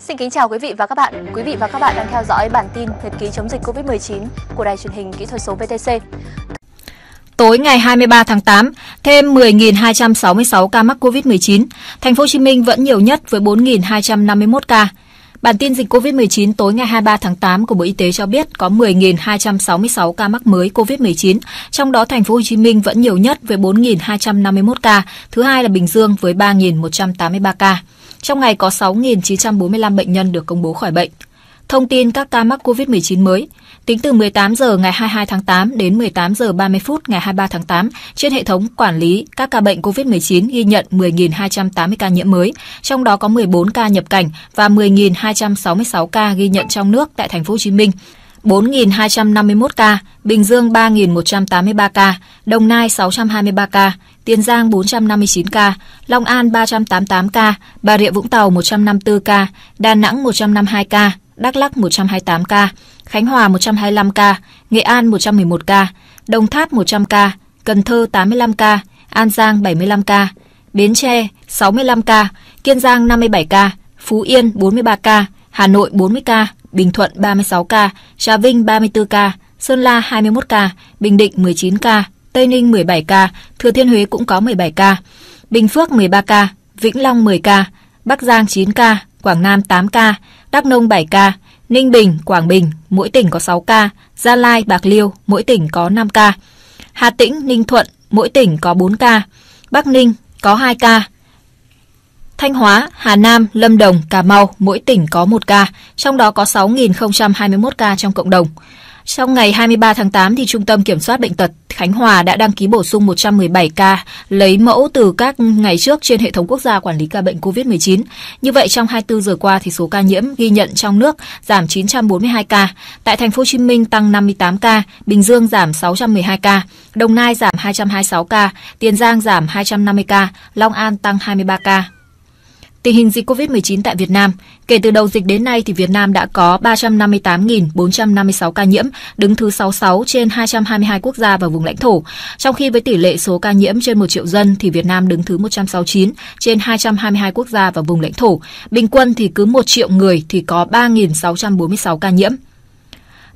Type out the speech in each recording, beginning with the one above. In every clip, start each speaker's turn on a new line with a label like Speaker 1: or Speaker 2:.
Speaker 1: Xin kính chào quý vị và các bạn. Quý vị và các bạn đang theo dõi bản tin nhật ký chống dịch Covid-19 của Đài truyền hình kỹ thuật số VTC. Tối ngày 23 tháng 8, thêm 10.266 ca mắc COVID-19. Thành phố Hồ Chí Minh vẫn nhiều nhất với 4.251 ca. Bản tin dịch COVID-19 tối ngày 23 tháng 8 của Bộ Y tế cho biết có 10.266 ca mắc mới COVID-19, trong đó thành phố Hồ Chí Minh vẫn nhiều nhất với 4.251 ca, thứ hai là Bình Dương với 3.183 ca. Trong ngày có 6.945 bệnh nhân được công bố khỏi bệnh. Thông tin các ca mắc COVID-19 mới, tính từ 18 giờ ngày 22 tháng 8 đến 18 giờ 30 phút ngày 23 tháng 8, trên hệ thống quản lý các ca bệnh COVID-19 ghi nhận 10.280 ca nhiễm mới, trong đó có 14 ca nhập cảnh và 10.266 ca ghi nhận trong nước tại thành phố Hồ Chí Minh. 4.251 ca, Bình Dương 3.183 ca, Đồng Nai 623 ca, Tiền Giang 459 ca, Long An 388 ca, Bà Rịa Vũng Tàu 154 ca, Đà Nẵng 152 ca, Đắk Lắc 128 ca, Khánh Hòa 125 ca, Nghệ An 111 ca, Đồng Tháp 100 ca, Cần Thơ 85 ca, An Giang 75 ca, Bến Tre 65 ca, Kiên Giang 57 ca, Phú Yên 43 ca, Hà Nội 40 ca, Bình Thuận 36 ca, Trà Vinh 34 ca, Sơn La 21 ca, Bình Định 19 ca, Tây Ninh 17 ca, Thừa Thiên Huế cũng có 17 ca, Bình Phước 13 ca, Vĩnh Long 10 ca, Bắc Giang 9 ca, Quảng Nam 8 ca, Đắk Nông 7 ca, Ninh Bình, Quảng Bình, mỗi tỉnh có 6 ca, Gia Lai, Bạc Liêu, mỗi tỉnh có 5 ca, Hà Tĩnh, Ninh Thuận, mỗi tỉnh có 4 ca, Bắc Ninh có 2 ca, Thanh Hóa, Hà Nam, Lâm Đồng, Cà Mau, mỗi tỉnh có 1 ca, trong đó có 6.021 ca trong cộng đồng. Trong ngày 23 tháng 8, thì Trung tâm Kiểm soát Bệnh tật Khánh Hòa đã đăng ký bổ sung 117 ca, lấy mẫu từ các ngày trước trên hệ thống quốc gia quản lý ca bệnh COVID-19. Như vậy, trong 24 giờ qua, thì số ca nhiễm ghi nhận trong nước giảm 942 ca, tại thành phố Hồ Chí Minh tăng 58 ca, Bình Dương giảm 612 ca, Đồng Nai giảm 226 ca, Tiền Giang giảm 250 ca, Long An tăng 23 ca, Tình hình dịch COVID-19 tại Việt Nam, kể từ đầu dịch đến nay thì Việt Nam đã có 358.456 ca nhiễm, đứng thứ 66 trên 222 quốc gia và vùng lãnh thổ. Trong khi với tỷ lệ số ca nhiễm trên 1 triệu dân thì Việt Nam đứng thứ 169 trên 222 quốc gia và vùng lãnh thổ. Bình quân thì cứ 1 triệu người thì có 3.646 ca nhiễm.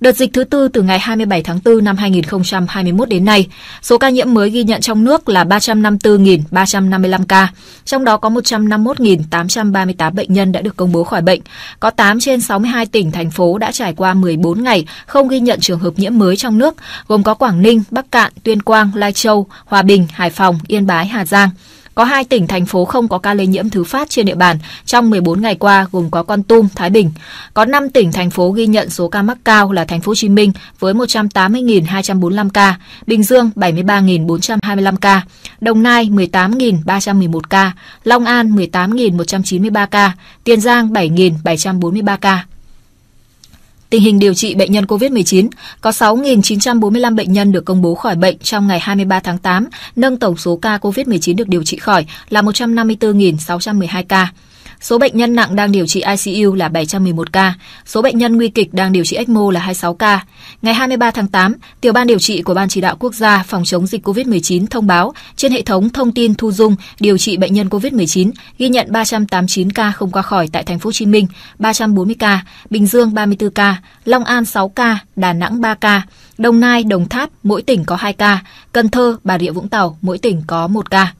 Speaker 1: Đợt dịch thứ tư từ ngày 27 tháng 4 năm 2021 đến nay, số ca nhiễm mới ghi nhận trong nước là 354.355 ca, trong đó có 151.838 bệnh nhân đã được công bố khỏi bệnh. Có 8 trên 62 tỉnh, thành phố đã trải qua 14 ngày không ghi nhận trường hợp nhiễm mới trong nước, gồm có Quảng Ninh, Bắc Cạn, Tuyên Quang, Lai Châu, Hòa Bình, Hải Phòng, Yên Bái, Hà Giang. Có hai tỉnh, thành phố không có ca lây nhiễm thứ phát trên địa bàn trong 14 ngày qua gồm có Con Tum, Thái Bình. Có 5 tỉnh, thành phố ghi nhận số ca mắc cao là thành phố Hồ Chí Minh với 180.245 ca, Bình Dương 73.425 ca, Đồng Nai 18.311 ca, Long An 18.193 ca, Tiền Giang 7.743 ca. Tình hình điều trị bệnh nhân COVID-19 có 6.945 bệnh nhân được công bố khỏi bệnh trong ngày 23 tháng 8, nâng tổng số ca COVID-19 được điều trị khỏi là 154.612 ca. Số bệnh nhân nặng đang điều trị ICU là 711 ca, số bệnh nhân nguy kịch đang điều trị ECMO là 26 ca. Ngày 23 tháng 8, tiểu ban điều trị của Ban chỉ đạo quốc gia phòng chống dịch COVID-19 thông báo trên hệ thống thông tin thu dung điều trị bệnh nhân COVID-19 ghi nhận 389 ca không qua khỏi tại thành phố Hồ Chí Minh, 340 ca, Bình Dương 34 ca, Long An 6 ca, Đà Nẵng 3 ca, Đồng Nai, Đồng Tháp mỗi tỉnh có 2 ca, Cần Thơ, Bà Rịa Vũng Tàu mỗi tỉnh có 1 ca.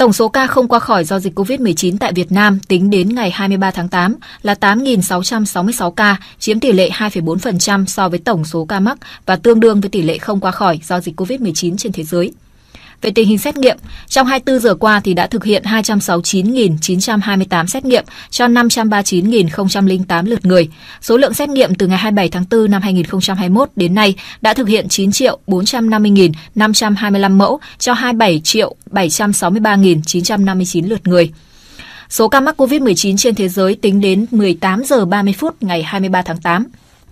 Speaker 1: Tổng số ca không qua khỏi do dịch COVID-19 tại Việt Nam tính đến ngày 23 tháng 8 là 8.666 ca, chiếm tỷ lệ 2,4% so với tổng số ca mắc và tương đương với tỷ lệ không qua khỏi do dịch COVID-19 trên thế giới. Về tình hình xét nghiệm, trong 24 giờ qua thì đã thực hiện 269.928 xét nghiệm cho 539.008 lượt người. Số lượng xét nghiệm từ ngày 27 tháng 4 năm 2021 đến nay đã thực hiện 9 triệu 450.525 mẫu cho 27 triệu 763.959 lượt người. Số ca mắc COVID-19 trên thế giới tính đến 18 giờ 30 phút ngày 23 tháng 8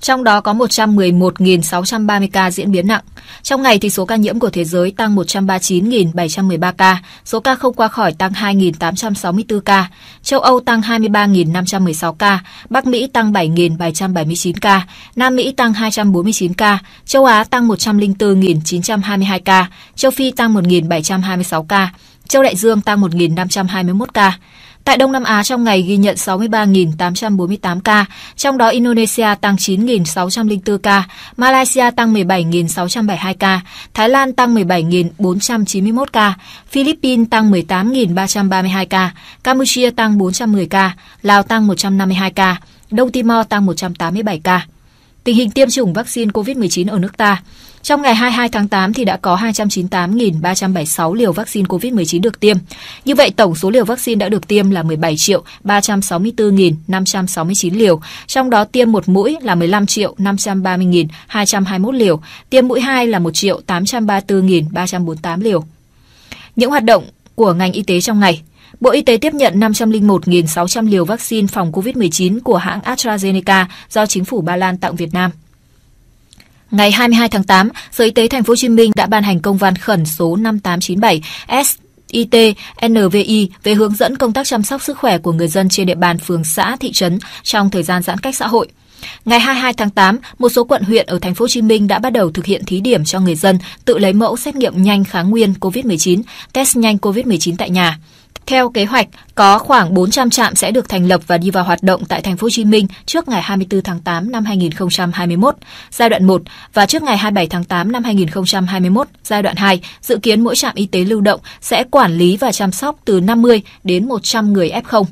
Speaker 1: trong đó có 111.630 ca diễn biến nặng. Trong ngày thì số ca nhiễm của thế giới tăng 139.713 ca, số ca không qua khỏi tăng 2.864 ca, châu Âu tăng 23.516 ca, Bắc Mỹ tăng 7.779 ca, Nam Mỹ tăng 249 ca, châu Á tăng 104.922 ca, châu Phi tăng 1.726 ca, châu Đại Dương tăng 1.521 ca. Tại Đông Nam Á trong ngày ghi nhận 63.848 ca, trong đó Indonesia tăng 9.604 ca, Malaysia tăng 17.672 ca, Thái Lan tăng 17.491 ca, Philippines tăng 18.332 ca, Campuchia tăng 410 ca, Lào tăng 152 ca, Đông Timor tăng 187 ca. Tình hình tiêm chủng vaccine COVID-19 ở nước ta. Trong ngày 22 tháng 8 thì đã có 298.376 liều vaccine COVID-19 được tiêm. Như vậy, tổng số liều vaccine đã được tiêm là 17 triệu 364.569 liều, trong đó tiêm một mũi là 15 triệu 530.221 liều, tiêm mũi 2 là 1 triệu 834.348 liều. Những hoạt động của ngành y tế trong ngày – Bộ Y tế tiếp nhận 501.600 liều vaccine phòng COVID-19 của hãng AstraZeneca do chính phủ Ba Lan tặng Việt Nam. Ngày 22 tháng 8, Sở Y tế Thành phố Hồ Chí Minh đã ban hành công văn khẩn số 5897 S IT, NVI về hướng dẫn công tác chăm sóc sức khỏe của người dân trên địa bàn phường xã thị trấn trong thời gian giãn cách xã hội. Ngày 22 tháng 8, một số quận huyện ở thành phố Hồ Chí Minh đã bắt đầu thực hiện thí điểm cho người dân tự lấy mẫu xét nghiệm nhanh kháng nguyên COVID-19, test nhanh COVID-19 tại nhà. Theo kế hoạch, có khoảng 400 trạm sẽ được thành lập và đi vào hoạt động tại thành phố Hồ Chí Minh trước ngày 24 tháng 8 năm 2021, giai đoạn 1 và trước ngày 27 tháng 8 năm 2021, giai đoạn 2. Dự kiến mỗi trạm y tế lưu động sẽ quản lý và chăm sóc từ 50 đến 100 người F0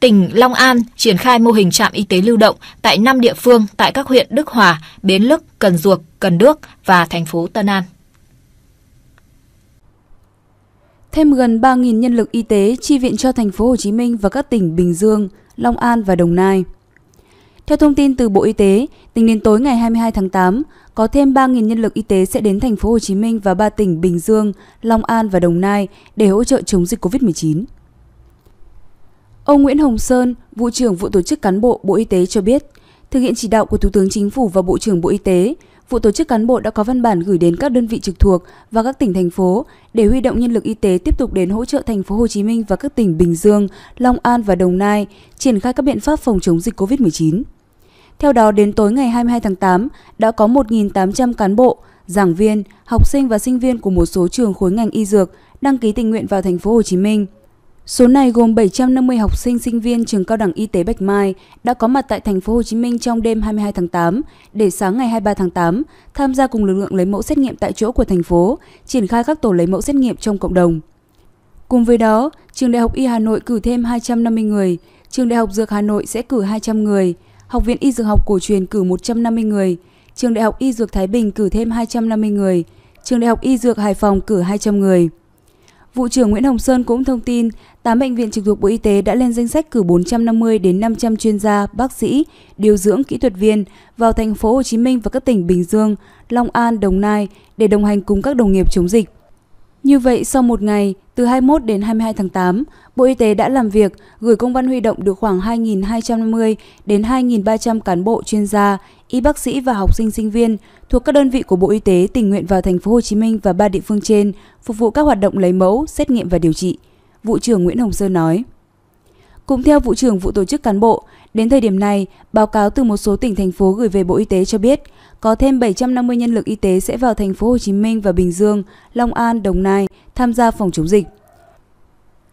Speaker 1: tỉnh Long An triển khai mô hình trạm y tế lưu động tại 5 địa phương tại các huyện Đức Hòa, Bến Lức, Cần Duộc, Cần Đước và thành phố Tân An.
Speaker 2: thêm gần 3.000 nhân lực y tế chi viện cho thành phố Hồ Chí Minh và các tỉnh Bình Dương, Long An và Đồng Nai. Theo thông tin từ Bộ Y tế, tính đến tối ngày 22 tháng 8, có thêm 3.000 nhân lực y tế sẽ đến thành phố Hồ Chí Minh và ba tỉnh Bình Dương, Long An và Đồng Nai để hỗ trợ chống dịch COVID-19. Ông Nguyễn Hồng Sơn, vụ trưởng vụ tổ chức cán bộ Bộ Y tế cho biết, thực hiện chỉ đạo của Thủ tướng Chính phủ và Bộ trưởng Bộ Y tế, vụ tổ chức cán bộ đã có văn bản gửi đến các đơn vị trực thuộc và các tỉnh thành phố để huy động nhân lực y tế tiếp tục đến hỗ trợ thành phố Hồ Chí Minh và các tỉnh Bình Dương, Long An và Đồng Nai triển khai các biện pháp phòng chống dịch COVID-19. Theo đó, đến tối ngày 22 tháng 8, đã có 1.800 cán bộ, giảng viên, học sinh và sinh viên của một số trường khối ngành y dược đăng ký tình nguyện vào thành phố Hồ Chí Minh – Số này gồm 750 học sinh sinh viên trường cao đẳng y tế Bạch Mai đã có mặt tại thành phố Hồ Chí Minh trong đêm 22 tháng 8 để sáng ngày 23 tháng 8 tham gia cùng lực lượng lấy mẫu xét nghiệm tại chỗ của thành phố, triển khai các tổ lấy mẫu xét nghiệm trong cộng đồng. Cùng với đó, trường Đại học Y Hà Nội cử thêm 250 người, trường Đại học Dược Hà Nội sẽ cử 200 người, Học viện Y Dược học cổ truyền cử 150 người, trường Đại học Y Dược Thái Bình cử thêm 250 người, trường Đại học Y Dược Hải Phòng cử 200 người. Vụ trưởng Nguyễn Hồng Sơn cũng thông tin 8 bệnh viện trực thuộc Bộ Y tế đã lên danh sách cử 450 đến 500 chuyên gia, bác sĩ, điều dưỡng, kỹ thuật viên vào thành phố Hồ Chí Minh và các tỉnh Bình Dương, Long An, Đồng Nai để đồng hành cùng các đồng nghiệp chống dịch. Như vậy, sau một ngày, từ 21 đến 22 tháng 8, Bộ Y tế đã làm việc gửi công văn huy động được khoảng 2.250 đến 2.300 cán bộ chuyên gia, y bác sĩ và học sinh sinh viên thuộc các đơn vị của Bộ Y tế tình nguyện vào thành phố Hồ Chí Minh và ba địa phương trên phục vụ các hoạt động lấy mẫu, xét nghiệm và điều trị. Vụ trưởng Nguyễn Hồng Sơn nói. Cũng theo Vụ trưởng Vụ Tổ chức Cán bộ, đến thời điểm này, báo cáo từ một số tỉnh thành phố gửi về Bộ Y tế cho biết có thêm 750 nhân lực y tế sẽ vào thành phố Hồ Chí Minh và Bình Dương, Long An, Đồng Nai tham gia phòng chống dịch.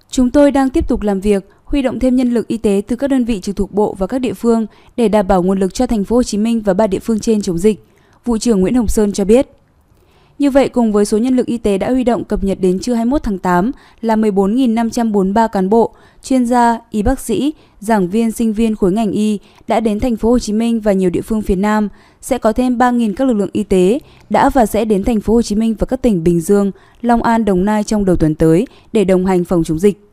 Speaker 2: Chúng tôi đang tiếp tục làm việc, huy động thêm nhân lực y tế từ các đơn vị trực thuộc bộ và các địa phương để đảm bảo nguồn lực cho thành phố Hồ Chí Minh và ba địa phương trên chống dịch, vụ trưởng Nguyễn Hồng Sơn cho biết. Như vậy, cùng với số nhân lực y tế đã huy động cập nhật đến trưa 21 tháng 8 là 14.543 cán bộ, chuyên gia, y bác sĩ, giảng viên, sinh viên khối ngành y đã đến thành phố Hồ Chí Minh và nhiều địa phương phía Nam, sẽ có thêm 3.000 các lực lượng y tế đã và sẽ đến thành phố Hồ Chí Minh và các tỉnh Bình Dương, Long An, Đồng Nai trong đầu tuần tới để đồng hành phòng chống dịch.